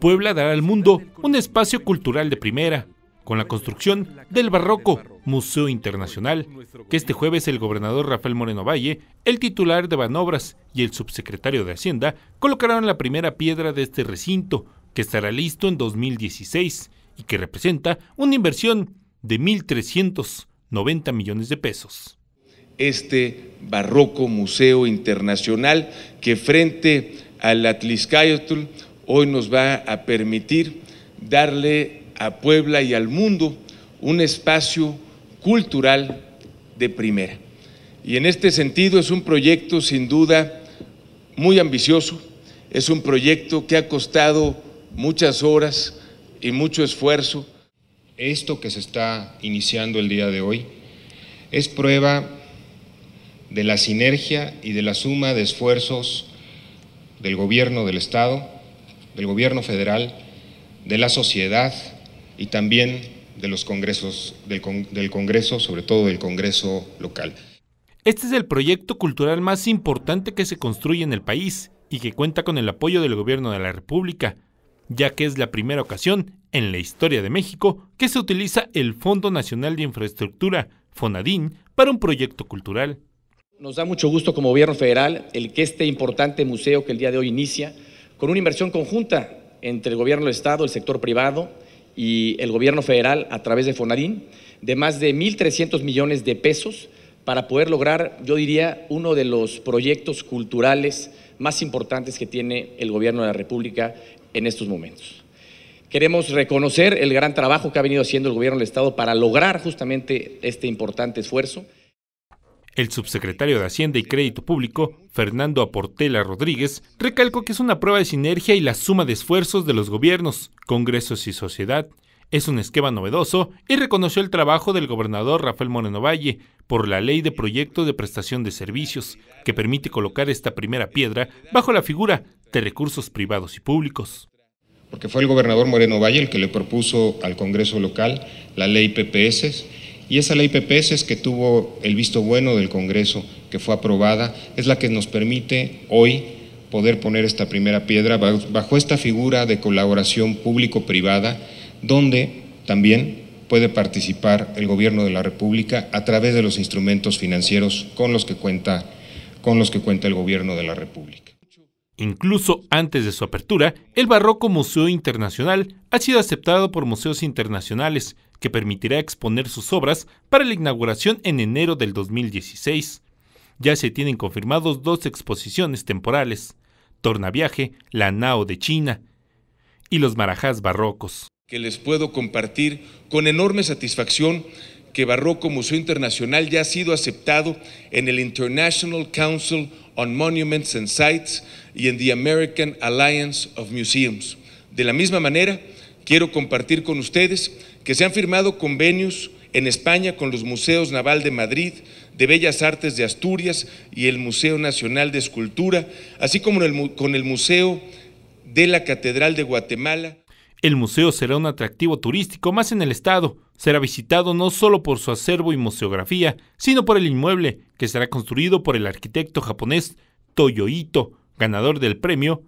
Puebla dará al mundo un espacio cultural de primera, con la construcción del Barroco Museo Internacional, que este jueves el gobernador Rafael Moreno Valle, el titular de Banobras y el subsecretario de Hacienda colocarán la primera piedra de este recinto, que estará listo en 2016 y que representa una inversión de 1.390 millones de pesos. Este Barroco Museo Internacional que frente al Atliscayotl hoy nos va a permitir darle a Puebla y al mundo un espacio cultural de primera. Y en este sentido es un proyecto sin duda muy ambicioso, es un proyecto que ha costado muchas horas y mucho esfuerzo. Esto que se está iniciando el día de hoy es prueba de la sinergia y de la suma de esfuerzos del gobierno del Estado del gobierno federal, de la sociedad y también de los congresos, del, Congreso, sobre todo del Congreso local. Este es el proyecto cultural más importante que se construye en el país y que cuenta con el apoyo del gobierno de la República, ya que es la primera ocasión en la historia de México que se utiliza el Fondo Nacional de Infraestructura, FONADIN, para un proyecto cultural. Nos da mucho gusto como gobierno federal el que este importante museo que el día de hoy inicia con una inversión conjunta entre el gobierno del Estado, el sector privado y el gobierno federal a través de Fonadín, de más de 1.300 millones de pesos para poder lograr, yo diría, uno de los proyectos culturales más importantes que tiene el gobierno de la República en estos momentos. Queremos reconocer el gran trabajo que ha venido haciendo el gobierno del Estado para lograr justamente este importante esfuerzo. El subsecretario de Hacienda y Crédito Público, Fernando Aportela Rodríguez, recalcó que es una prueba de sinergia y la suma de esfuerzos de los gobiernos, congresos y sociedad. Es un esquema novedoso y reconoció el trabajo del gobernador Rafael Moreno Valle por la Ley de Proyecto de Prestación de Servicios, que permite colocar esta primera piedra bajo la figura de recursos privados y públicos porque fue el gobernador Moreno Valle el que le propuso al Congreso local la ley PPS y esa ley PPS que tuvo el visto bueno del Congreso, que fue aprobada, es la que nos permite hoy poder poner esta primera piedra bajo esta figura de colaboración público-privada, donde también puede participar el Gobierno de la República a través de los instrumentos financieros con los que cuenta, con los que cuenta el Gobierno de la República. Incluso antes de su apertura, el Barroco Museo Internacional ha sido aceptado por museos internacionales que permitirá exponer sus obras para la inauguración en enero del 2016. Ya se tienen confirmados dos exposiciones temporales, Tornaviaje, la Nao de China y los Marajás Barrocos. Que les puedo compartir con enorme satisfacción que Barroco Museo Internacional ya ha sido aceptado en el International Council on Monuments and Sites y en the American Alliance of Museums. De la misma manera, quiero compartir con ustedes que se han firmado convenios en España con los Museos Naval de Madrid, de Bellas Artes de Asturias y el Museo Nacional de Escultura, así como con el Museo de la Catedral de Guatemala. El museo será un atractivo turístico más en el estado. Será visitado no solo por su acervo y museografía, sino por el inmueble, que será construido por el arquitecto japonés Toyoito, ganador del premio